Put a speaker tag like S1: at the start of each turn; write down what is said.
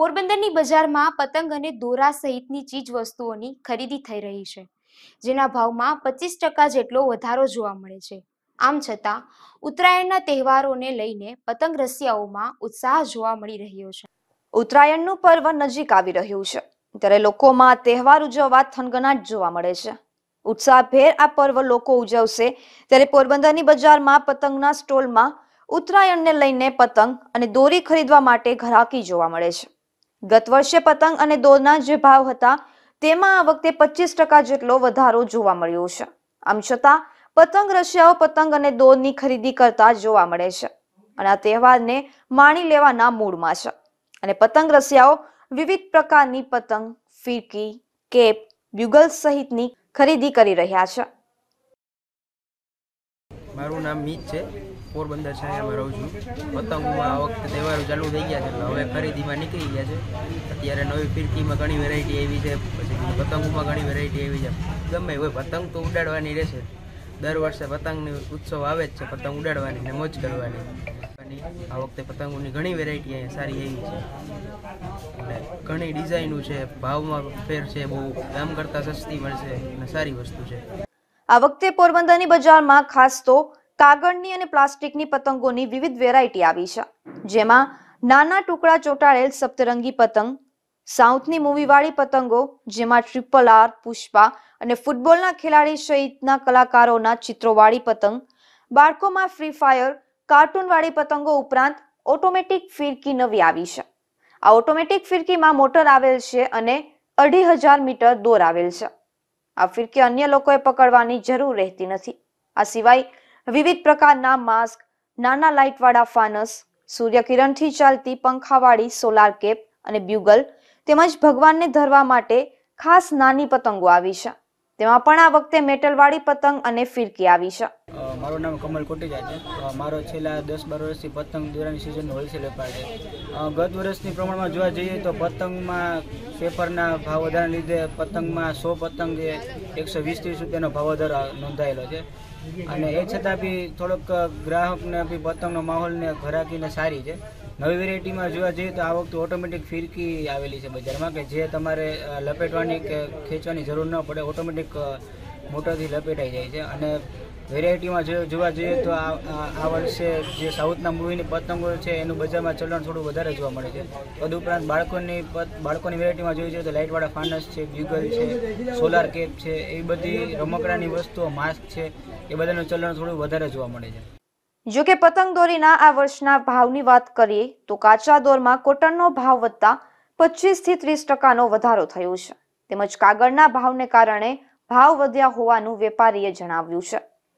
S1: પોરબંદરની બજારમાં પતંગ અને દોરા સહિતની ચીજ વસ્તુઓની ખરીદી થઈ રહી છે જેના ભાવમાં પચીસ ટકા જેટલો વધારો જોવા મળે છે આમ છતાં ઉત્તરાયણના તહેવારોને લઈને પતંગ રસિયાઓમાં ઉત્સાહ જોવા મળી રહ્યો છે ઉત્તરાયણનું પર્વ નજીક આવી રહ્યું છે ત્યારે લોકોમાં તહેવાર ઉજવવા થનગનાટ જોવા મળે છે ઉત્સાહભેર આ પર્વ લોકો ઉજવશે ત્યારે પોરબંદરની બજારમાં પતંગના સ્ટોલમાં ઉત્તરાયણને લઈને પતંગ અને દોરી ખરીદવા માટે ઘરાકી જોવા મળે છે ગત વર્ષે પતંગ અને દોરના જે ભાવ હતા તેમાં આ વખતે પચીસ ટકા જેટલો વધારો જોવા મળ્યો છે આમ છતાં પતંગ રશિયાઓ પતંગ અને દોરની ખરીદી કરતા જોવા મળે છે અને આ તહેવારને માણી લેવાના મૂડમાં છે અને પતંગ રશિયાઓ વિવિધ પ્રકારની પતંગ ફિરકી કેપ બ્યુગલ્સ સહિતની ખરીદી કરી રહ્યા છે
S2: મારું નામ મીત છે પોરબંદર છાયામાં રહું છું પતંગમાં આ વખતે તહેવારો ચાલુ થઈ ગયા છે એટલે હવે ખરીદીમાં નીકળી ગયા છે અત્યારે નવી ફિરકીમાં ઘણી વેરાયટી આવી છે પછી પતંગોમાં ઘણી વેરાયટી આવી છે ગમે હોય પતંગ તો ઉડાડવાની રહેશે દર વર્ષે પતંગની ઉત્સવ આવે જ છે પતંગ ઉડાડવાની ને મોજ કરવાની આ વખતે પતંગોની ઘણી વેરાયટી અહીંયા સારી આવી છે એટલે ઘણી ડિઝાઇનો છે ભાવમાં ફેર છે બહુ ગામ કરતાં સસ્તી મળશે અને સારી વસ્તુ છે
S1: આ વખતે પોરબંદરની બજારમાં ખાસ તો કાગળની અને પ્લાસ્ટિકની પતંગોની વિવિધ વેરાયટી આવી છે જેમાં નાના ટુકડા ચોટાડેલ સપ્તરંગી પતંગ સાઉથની મૂવીવાળી પતંગો જેમાં ટ્રિપલ આર પુષ્પા અને ફૂટબોલના ખેલાડી સહિતના કલાકારોના ચિત્રોવાળી પતંગ બાળકોમાં ફ્રી ફાયર કાર્ટૂનવાળી પતંગો ઉપરાંત ઓટોમેટિક ફિરકી નવી આવી છે આ ઓટોમેટિક ફિરકીમાં મોટર આવેલ છે અને અઢી હજાર મીટર દોર આવેલ છે આ ફિરકી અન્ય લોકોએ પકડવાની જરૂર રહેતી નથી આ સિવાય વિવિધ પ્રકારના માસ્ક નાના લાઇટવાળા ફાનસ સૂર્યકિરણથી ચાલતી પંખાવાળી સોલાર કેપ અને બ્યુગલ તેમજ ભગવાનને ધરવા માટે ખાસ નાની પતંગો આવી છે તેમાં પણ આ વખતે મેટલવાળી પતંગ અને ફિરકી આવી છે
S2: મારું નામ કમલ કોટેજા છે મારો છેલ્લા દસ બાર વર્ષથી પતંગ દોરાની સિઝનનો હોલસેલ વેપાર છે ગત વર્ષની પ્રમાણમાં જોવા જઈએ તો પતંગમાં પેપરના ભાવ વધારાને લીધે પતંગમાં સો પતંગ એકસો વીસ ત્રીસ રૂપિયાનો ભાવ વધારો નોંધાયેલો છે અને એ છતાં બી થોડોક ગ્રાહકને બી પતંગનો માહોલને ઘરાકીને સારી છે નવી વેરાયટીમાં જોવા જઈએ તો આ વખતે ઓટોમેટિક ફિરકી આવેલી છે બજારમાં કે જે તમારે લપેટવાની કે ખેંચવાની જરૂર ન પડે ઓટોમેટિક મોટરથી લપેટાઈ જાય છે અને વેરાયટીમાં જોવા જઈએ તો આ વર્ષે જે સાઉથના મૂવીની પતંગો છે એનું બજારમાં ચલણ થોડું વધારે જોવા મળે છે તદુપરાંત બાળકોની બાળકોની વેરાયટીમાં જોઈએ તો લાઇટવાળા ફાનસ છે બ્યુગલ છે સોલાર કેપ છે એ બધી રમકડાની વસ્તુઓ માસ્ક છે એ બધાનું ચલણ થોડું વધારે જોવા મળે છે
S1: જો કે પતંગ દોરીના આ વર્ષના ભાવની વાત કરીએ તો કાચા દોરમાં કોટનનો ભાવ વધતા પચીસથી ત્રીસ ટકાનો વધારો થયો છે તેમજ કાગળના ભાવને કારણે ભાવ વધ્યા હોવાનું વેપારીએ જણાવ્યું છે